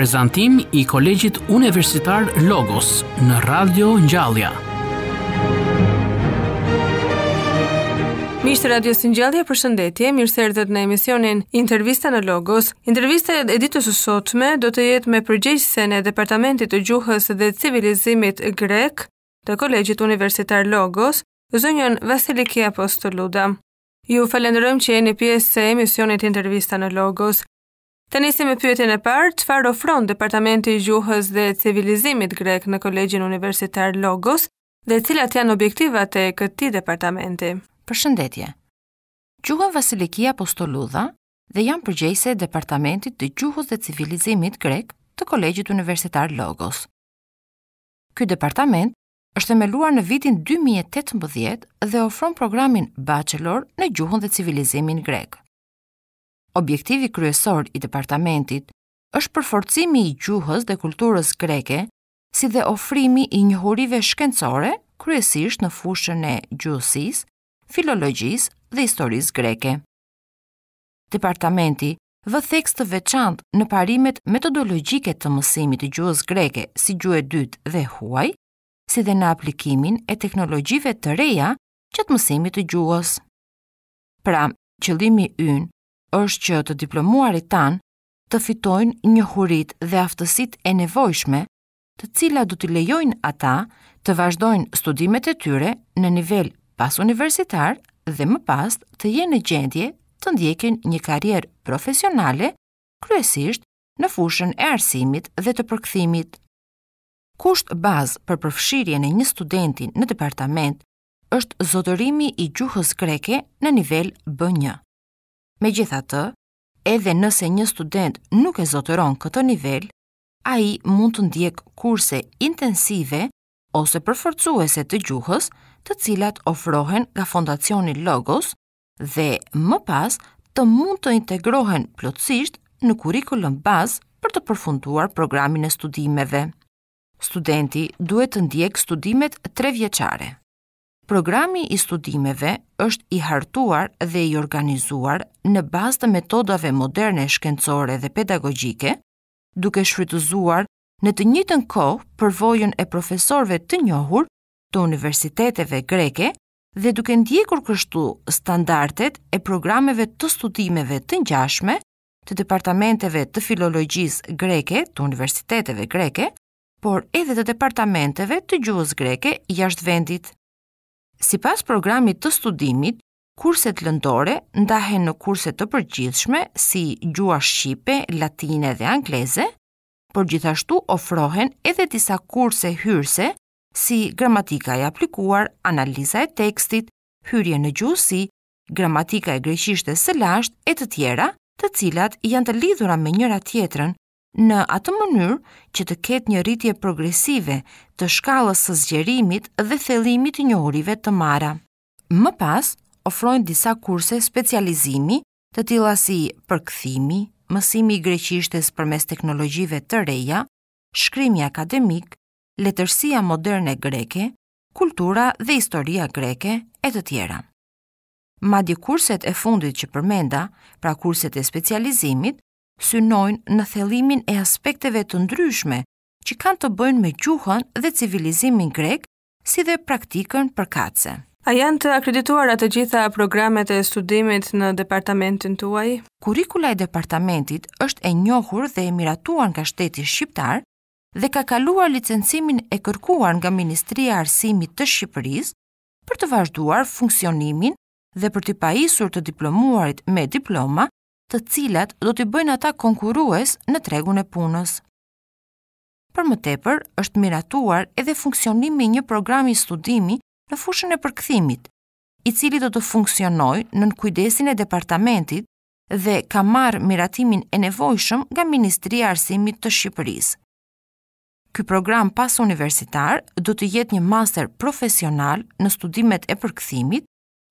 prezantim i Kolegjit Universitar Logos në Radio Ngjallja. Mishtë Radio Sinjallia, për shëndetje, mirë në emisionin Intervista në Logos. Intervista e ditës së sotme do të jetë me përgjegjëse në Departamentit të Gjuhës dhe Civilizimit Grek të Kolegjit Universitar Logos, zënjën Vasiliki Apostoluda. Ju falenderojmë që e pjesë se emisionit Intervista në Logos. Të nisi me pyetjen e parë, çfarë ofron Departamenti i Gjuhës dhe Civilizimit Grek në Kolegjin Universitar Logos dhe cilat janë objektivat e këtij departamenti? Përshëndetje. Gjuha Vasiliki Apostoludha dhe janë përgjegjëse e Departamentit të Gjuhës dhe Civilizimit Grek të Kolegjit Universitar Logos. Ky departament është themeluar në vitin 2018 dhe ofron programin Bachelor në Gjuhën dhe Civilizimin Grek. Objektivi kryesor i departamentit është përforcimi i gjuhës dhe kulturës greke, si dhe ofrimi i njohurive shkencore, kryesisht në fushën e gjuhësisë, filologjisë dhe historisë greke. Departamenti vë theks të veçantë në parimet metodologjike të mësimit të gjuhës greke, si gjuhë e dytë dhe huaj, si dhe në aplikimin e teknologjive të reja që të mësimit të gjuhës. Pra, qëllimi ynë është që të diplomuarit tanë të fitojnë një hurit dhe aftësit e nevojshme të cila du t'i lejojnë ata të vazhdojnë studimet e tyre në nivel pas universitar dhe më pas të jenë në gjendje të ndjekin një karjerë profesionale, kryesisht në fushën e arsimit dhe të përkthimit. Kusht bazë për përfshirjen e një studentin në departament është zotërimi i gjuhës greke në nivel B1. Me gjitha të, edhe nëse një student nuk e zotëron këtë nivel, a i mund të ndjek kurse intensive ose përfërcuese të gjuhës të cilat ofrohen nga fondacioni Logos dhe më pas të mund të integrohen plotësisht në kurikullën bazë për të përfunduar programin e studimeve. Studenti duhet të ndjek studimet tre vjeqare. Programi i studimeve është i hartuar dhe i organizuar në bazë të metodave moderne shkencore dhe pedagogjike, duke shfrytëzuar në të njëjtën kohë përvojën e profesorëve të njohur të universiteteve greke dhe duke ndjekur kështu standardet e programeve të studimeve të ngjashme të departamenteve të filologjisë greke të universiteteve greke, por edhe të departamenteve të gjuhës greke jashtë vendit. Si pas programit të studimit, kurset lëndore ndahen në kurset të përgjithshme si gjua shqipe, latine dhe angleze, por gjithashtu ofrohen edhe disa kurse hyrse si gramatika e aplikuar, analiza e tekstit, hyrje në gjuhësi, gramatika e greqishtes së lashtë e të tjera, të cilat janë të lidhura me njëra tjetrën Në atë mënyrë që të ketë një rritje progresive të shkallës së zgjerimit dhe thellimit të njohurive të marra. Më pas ofrojnë disa kurse specializimi, të tilla si përkthimi, mësimi i greqishtes përmes teknologjive të reja, shkrimi akademik, letërsia moderne greke, kultura dhe historia greke e të tjera. Madje kurset e fundit që përmenda, pra kurset e specializimit, synojnë në thelimin e aspekteve të ndryshme që kanë të bëjnë me gjuhën dhe civilizimin grek, si dhe praktikën për kace. A janë të akredituara të gjitha programet e studimit në departamentin tuaj? Kurikula e departamentit është e njohur dhe e miratuar nga shteti shqiptar dhe ka kaluar licencimin e kërkuar nga Ministria Arsimit të Shqipërisë për të vazhduar funksionimin dhe për të pajisur të diplomuarit me diploma të cilat do t'i bëjnë ata konkurues në tregun e punës. Për më tepër, është miratuar edhe funksionimi një programi studimi në fushën e përkëthimit, i cili do të funksionoj në kujdesin e departamentit dhe ka marë miratimin e nevojshëm nga Ministri Arsimit të Shqipëris. Ky program pas universitar do të jetë një master profesional në studimet e përkëthimit,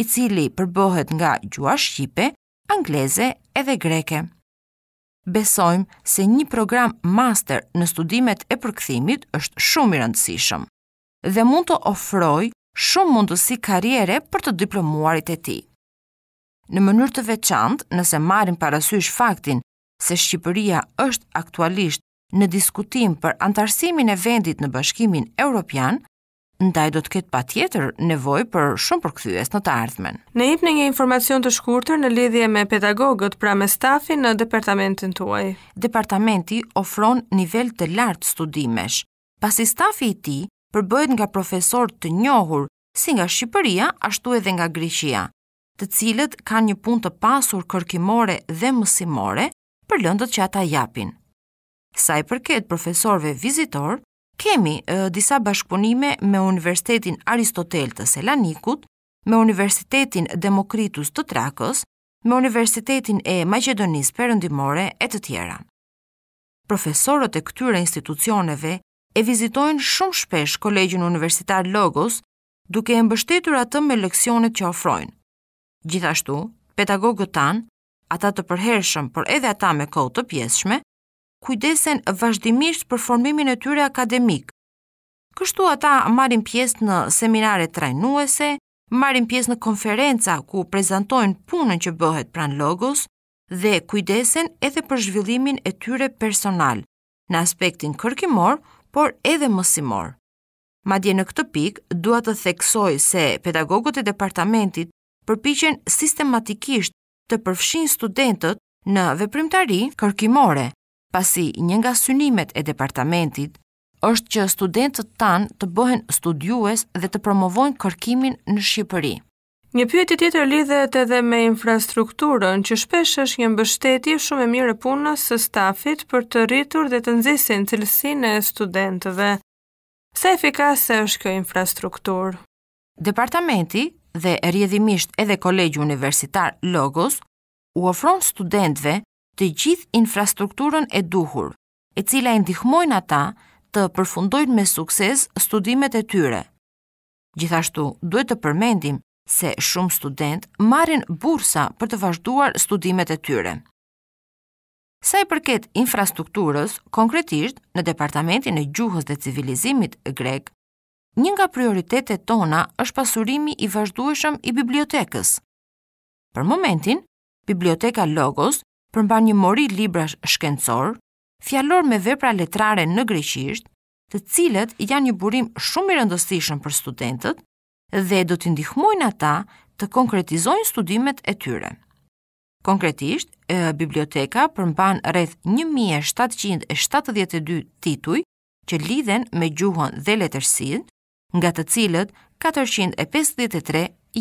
i cili përbohet nga Gjua Shqipe, angleze edhe greke. Besojmë se një program master në studimet e përkthimit është shumë i rëndësishëm dhe mund të ofrojë shumë mundësi karriere për të diplomuarit e tij. Në mënyrë të veçantë, nëse marrim parasysh faktin se Shqipëria është aktualisht në diskutim për antarësimin e vendit në Bashkimin Evropian, ndaj do të ketë pa tjetër nevoj për shumë përkthyes në të ardhmen. Ne ipë një informacion të shkurëtër në lidhje me pedagogët pra me stafi në departamentin të uaj. Departamenti ofron nivel të lartë studimesh, pasi stafi i ti përbëjt nga profesor të njohur, si nga Shqipëria, ashtu edhe nga Grishia, të cilët ka një pun të pasur kërkimore dhe mësimore për lëndët që ata japin. Sa i përket profesorve vizitorë, kemi e, disa bashkëpunime me Universitetin Aristotel të Selanikut, me Universitetin Demokritus të Trakës, me Universitetin e Macedonis Perëndimore e të tjera. Profesorët e këtyre institucioneve e vizitojnë shumë shpesh kolegjin universitar Logos duke e mbështetur atë me leksionet që ofrojnë. Gjithashtu, pedagogët tanë, ata të përhershëm, por edhe ata me kohë të pjesshme, kujdesen vazhdimisht për formimin e tyre akademik. Kështu ata marrin pjesë në seminare trajnuese, marrin pjesë në konferenca ku prezantojnë punën që bëhet pran logos dhe kujdesen edhe për zhvillimin e tyre personal në aspektin kërkimor, por edhe mësimor. Madje në këtë pikë dua të theksoj se pedagogët e departamentit përpiqen sistematikisht të përfshin studentët në veprimtari kërkimore pasi një nga synimet e departamentit është që studentët tanë të bëhen studiues dhe të promovojnë kërkimin në Shqipëri. Një pyetje tjetër lidhet edhe me infrastrukturën, që shpesh është një mbështetje shumë e mirë e punës së stafit për të rritur dhe të nxjerrë cilësinë e studentëve. Sa efikase është kjo infrastrukturë? Departamenti dhe rrjedhimisht edhe Kolegji Universitar Logos u ofron studentëve të gjithë infrastrukturën e duhur, e cila e ndihmojnë ata të përfundojnë me sukses studimet e tyre. Gjithashtu, duhet të përmendim se shumë student marrin bursa për të vazhduar studimet e tyre. Sa i përket infrastrukturës, konkretisht në departamentin e gjuhës dhe civilizimit e grek, një nga prioritetet tona është pasurimi i vazhdueshëm i bibliotekës. Për momentin, biblioteka Logos Përmban një mori libra shkencor, fjalor me vepra letrare në greqisht, të cilët janë një burim shumë i rëndësishëm për studentët dhe do të ndihmojnë ata të konkretizojnë studimet e tyre. Konkretisht, e biblioteka përmban rreth 1772 tituj që lidhen me gjuhën dhe letërsinë, nga të cilët 453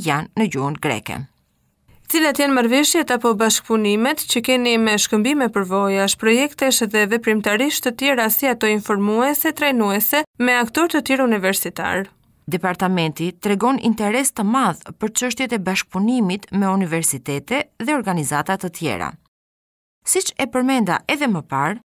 janë në gjuhën greke cilat janë marrëveshjet apo bashkëpunimet që keni me shkëmbime përvojash, projektesh dhe veprimtarish të tjera si ato informuese, trajnuese me aktor të tjerë universitarë. Departamenti tregon interes të madh për çështjet e bashkëpunimit me universitete dhe organizata të tjera. Siç e përmenda edhe më parë,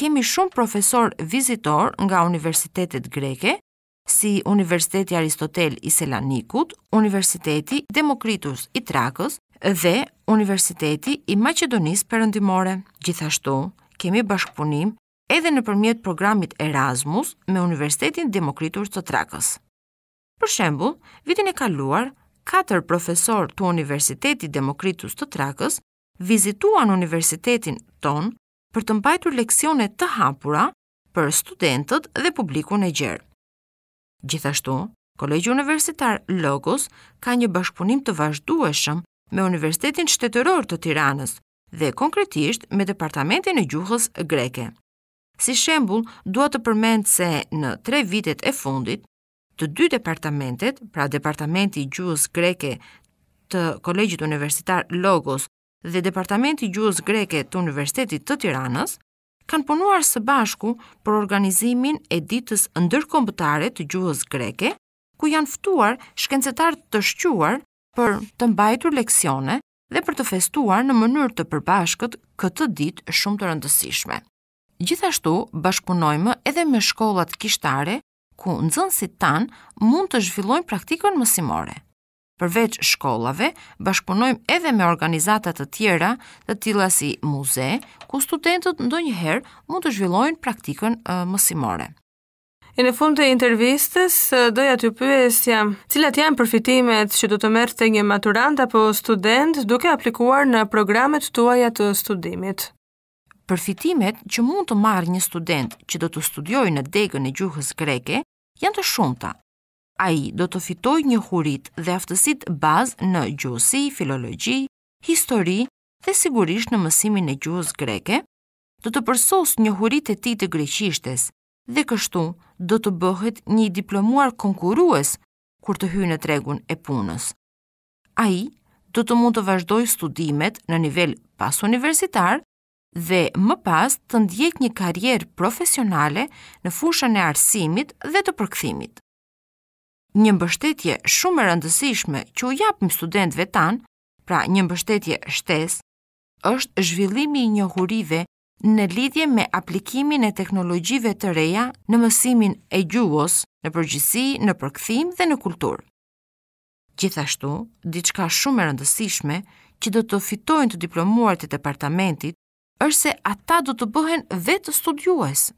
kemi shumë profesor vizitor nga universitetet greke, si Universiteti Aristotel i Selanikut, Universiteti Demokritus i Trakës, dhe Universiteti i Macedonisë Perëndimore. Gjithashtu, kemi bashkëpunim edhe në përmjet programit Erasmus me Universitetin Demokritur të Trakës. Për shembu, vitin e kaluar, 4 profesor të Universitetit Demokritus të Trakës vizituan Universitetin ton për të mbajtur leksione të hapura për studentët dhe publikun e gjerë. Gjithashtu, Kolegji Universitar Logos ka një bashkëpunim të vazhdueshëm me Universitetin Shtetëror të Tiranës dhe konkretisht me Departamentin e Gjuhës Greke. Si shembul, duhet të përmend se në tre vitet e fundit, të dy departamentet, pra Departamenti Gjuhës Greke të Kolegjit Universitar Logos dhe Departamenti Gjuhës Greke të Universitetit të Tiranës, kanë punuar së bashku për organizimin e ditës ndërkombëtare të gjuhës greke, ku janë ftuar shkencetar të shquar për të mbajtur leksione dhe për të festuar në mënyrë të përbashkët këtë ditë shumë të rëndësishme. Gjithashtu, bashkëpunojmë edhe me shkollat kishtare, ku si tanë mund të zhvillojnë praktikën mësimore. Përveç shkollave, bashkëpunojmë edhe me organizatat të tjera të tila si muze, ku studentët ndonjëherë mund të zhvillojnë praktikën mësimore. E në fund të intervistës, doja të pyesja, cilat janë përfitimet që do të mërë të një maturant apo student duke aplikuar në programet tuaja të studimit? Përfitimet që mund të marrë një student që do të studiojë në degën e gjuhës greke janë të shumta. Ai do të fitojë një hurit dhe aftësitë bazë në gjuhësi, filologji, histori dhe sigurisht në mësimin e gjuhës greke, do të përsos një hurit e ti të greqishtes dhe kështu do të bëhet një diplomuar konkurues kur të hynë në tregun e punës. A i do të mund të vazhdoj studimet në nivel pas universitar dhe më pas të ndjek një karrierë profesionale në fushën e arsimit dhe të përkthimit. Një mbështetje shumë e rëndësishme që u japim studentëve tan, pra një mbështetje shtesë, është zhvillimi i njohurive në lidhje me aplikimin e teknologjive të reja në mësimin e gjuhës, në përgjithësi, në përkthim dhe në kulturë. Gjithashtu, diçka shumë e rëndësishme që do të fitojnë të diplomuar të departamentit është se ata do të bëhen vetë studiues.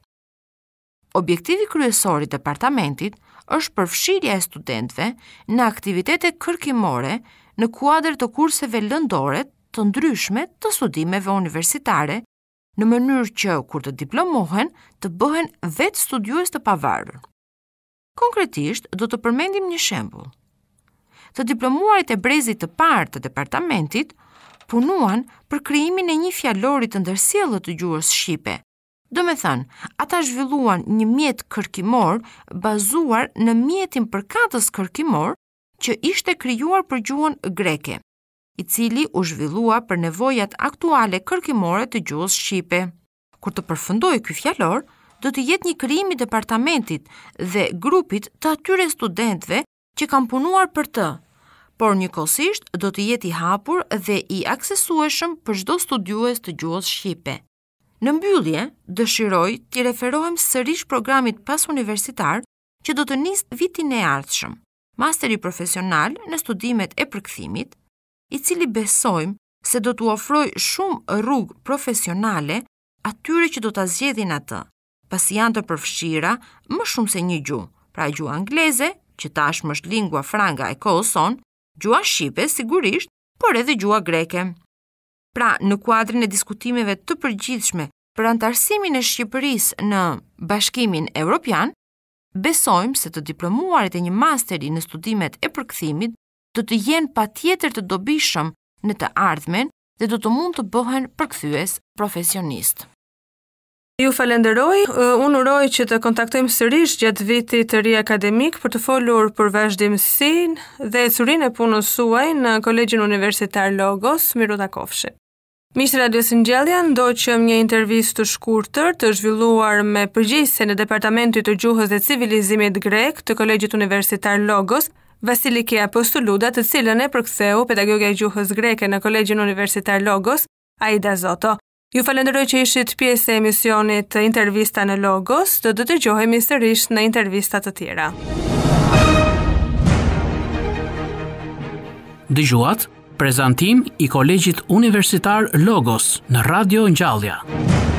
Objektivi kryesor i departamentit është përfshirja e studentëve në aktivitete kërkimore në kuadër të kurseve lëndore të ndryshme të studimeve universitare, në mënyrë që kur të diplomohen, të bëhen vetë studiues të pavarur. Konkretisht, do të përmendim një shembull. Të diplomuarit e brezit të parë të departamentit punuan për krijimin e një fjalori të ndërsjellë të gjuhës shqipe. Do me thënë, ata zhvilluan një mjet kërkimor bazuar në mjetin përkatës kërkimor që ishte krijuar për gjuhën greke i cili u zhvillua për nevojat aktuale kërkimore të gjuhës shqipe. Kur të përfundoi ky fjalor, do të jetë një krijim i departamentit dhe grupit të atyre studentëve që kanë punuar për të, por njëkohësisht do të jetë i hapur dhe i aksesueshëm për çdo studiues të gjuhës shqipe. Në mbyllje, dëshiroj t'i referohem sërish programit pas universitar që do të nisë vitin e ardhshëm. Masteri profesional në studimet e përkthimit, i cili besojmë se do të ofroj shumë rrugë profesionale atyre që do të zgjedhin atë, pas janë të përfshira më shumë se një gju, pra gju angleze, që tash më është lingua franga e kohëson, gjua shqipe sigurisht, por edhe gjua greke. Pra, në kuadrin e diskutimeve të përgjithshme për antarësimin e Shqipërisë në Bashkimin Evropian, besojmë se të diplomuarit e një masteri në studimet e përkthimit do të jenë pa tjetër të dobishëm në të ardhmen dhe do të mund të bëhen përkthyes profesionist. Ju falenderoj, unë uroj që të kontaktojmë sërish gjatë viti të ri akademik për të folur për vazhdimësin dhe surin e punës suaj në Kolegjin Universitar Logos, Miruta Kofshe. Mishë Radio Sinjelja, ndo që një intervjist të shkurëtër të zhvilluar me përgjise në Departamentit të Gjuhës dhe Civilizimit Grek të Kolegjit Universitar Logos, Vasiliki Apostoluda, të cilën e përkseu pedagogja e gjuhës greke në Kolegjin Universitar Logos, Aida Zoto. Ju falenderoj që ishit pjesë e emisionit Intervista në Logos, do të dëgjohemi sërish në intervista të tjera. Dëgjuat, prezantim i Kolegjit Universitar Logos në Radio Ngjallja. Dëgjuat,